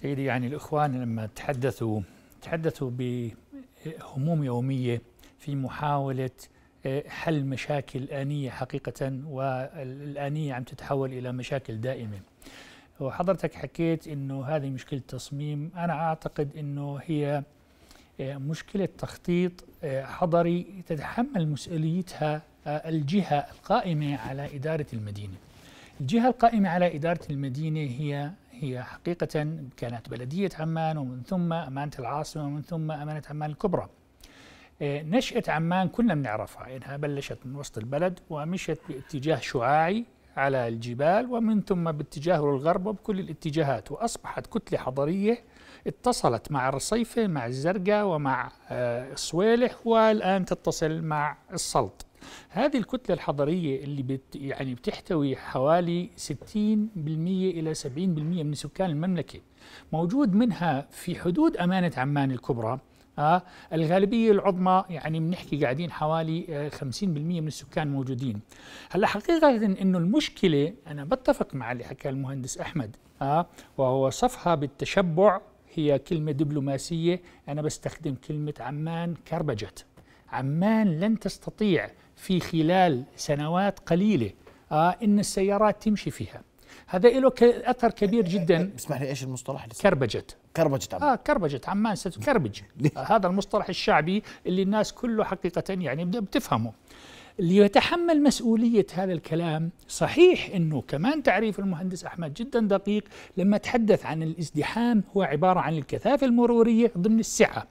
سيدي يعني الإخوان لما تحدثوا تحدثوا بهموم يومية في محاولة آه، حل مشاكل آنية حقيقة والآنية عم تتحول إلى مشاكل دائمة وحضرتك حكيت أنه هذه مشكلة تصميم أنا أعتقد أنه هي آه، مشكلة تخطيط آه، حضري تتحمل مسؤوليتها الجهة القائمة على إدارة المدينة الجهة القائمة على إدارة المدينة هي هي حقيقة كانت بلدية عمان ومن ثم أمانة العاصمة ومن ثم أمانة عمان الكبرى آه، نشأة عمان كلنا بنعرفها إنها بلشت من وسط البلد ومشت باتجاه شعاعي على الجبال ومن ثم باتجاه للغرب وبكل الاتجاهات وأصبحت كتلة حضرية اتصلت مع الرصيفة مع الزرقاء ومع آه، الصويلح والآن تتصل مع السلط هذه الكتلة الحضرية اللي بت يعني بتحتوي حوالي 60% إلى 70% من سكان المملكة موجود منها في حدود أمانة عمان الكبرى آه الغالبية العظمى يعني بنحكي قاعدين حوالي آه 50% من السكان موجودين هلا حقيقة انه المشكلة انا بتفق مع اللي حكى المهندس احمد آه وهو صفها بالتشبع هي كلمة دبلوماسية انا بستخدم كلمة عمان كربجت عمان لن تستطيع في خلال سنوات قليلة آه إن السيارات تمشي فيها هذا له أثر كبير إيه، جدا إيه، اسمح لي إيش المصطلح لسه؟ كربجت كربجت عمان آه كربجت عمان ستكربج آه هذا المصطلح الشعبي اللي الناس كله حقيقة يعني بتفهمه اللي يتحمل مسؤولية هذا الكلام صحيح أنه كمان تعريف المهندس أحمد جدا دقيق لما تحدث عن الازدحام هو عبارة عن الكثافة المرورية ضمن السعة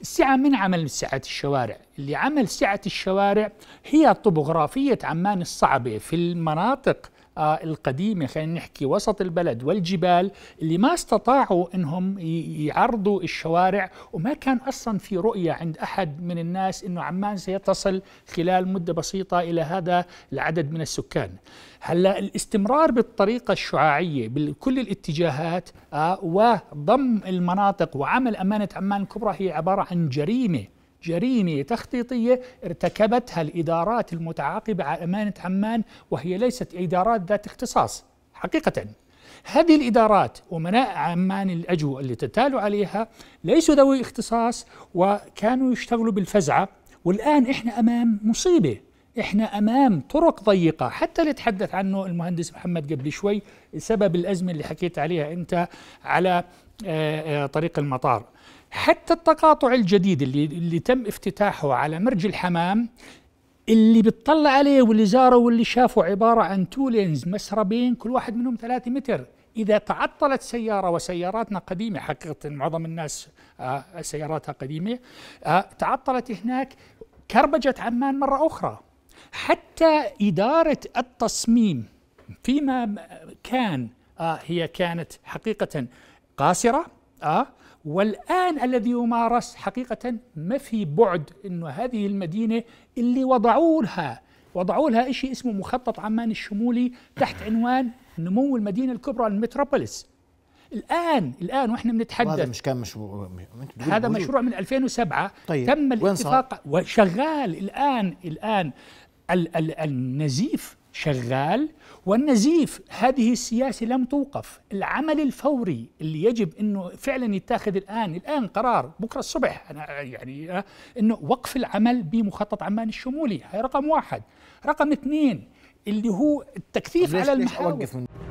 السعة من عمل سعة الشوارع اللي عمل سعة الشوارع هي طبوغرافية عمان الصعبة في المناطق القديمة خلينا نحكي وسط البلد والجبال اللي ما استطاعوا أنهم يعرضوا الشوارع وما كان أصلا في رؤية عند أحد من الناس أنه عمان سيتصل خلال مدة بسيطة إلى هذا العدد من السكان هلا الاستمرار بالطريقة الشعاعية بكل الاتجاهات آه، وضم المناطق وعمل أمانة عمان الكبرى هي عبارة عن جريمة جريمة تخطيطية ارتكبتها الإدارات المتعاقبة على أمانة عمان وهي ليست إدارات ذات اختصاص حقيقة هذه الإدارات أمناء عمان الاجواء اللي تتالوا عليها ليسوا ذوي اختصاص وكانوا يشتغلوا بالفزعة والآن إحنا أمام مصيبة احنا امام طرق ضيقه حتى اللي تحدث عنه المهندس محمد قبل شوي سبب الازمه اللي حكيت عليها انت على آه، آه، طريق المطار حتى التقاطع الجديد اللي اللي تم افتتاحه على مرج الحمام اللي بتطلع عليه واللي زاره واللي شافه عباره عن تو لينز مسربين كل واحد منهم 3 متر إذا تعطلت سيارة وسياراتنا قديمة حقيقة معظم الناس آه، سياراتها قديمة تعطلت هناك كربجت عمان مرة أخرى حتى إدارة التصميم فيما كان آه هي كانت حقيقة قاصرة آه والآن الذي يمارس حقيقة ما في بعد أنه هذه المدينة اللي وضعوا لها وضعوا لها شيء اسمه مخطط عمان الشمولي تحت عنوان نمو المدينة الكبرى المتروبوليس الان الان واحنا بنتحدث هذا مش كان مشروع هذا مشروع من 2007 طيب تم الاتفاق وشغال الان الان ال ال النزيف شغال والنزيف هذه السياسة لم توقف العمل الفوري اللي يجب أنه فعلا يتاخذ الآن الآن قرار بكرة الصبح أنا يعني آه، أنه وقف العمل بمخطط عمان الشمولي هي رقم واحد رقم اثنين اللي هو التكثيف على المحاور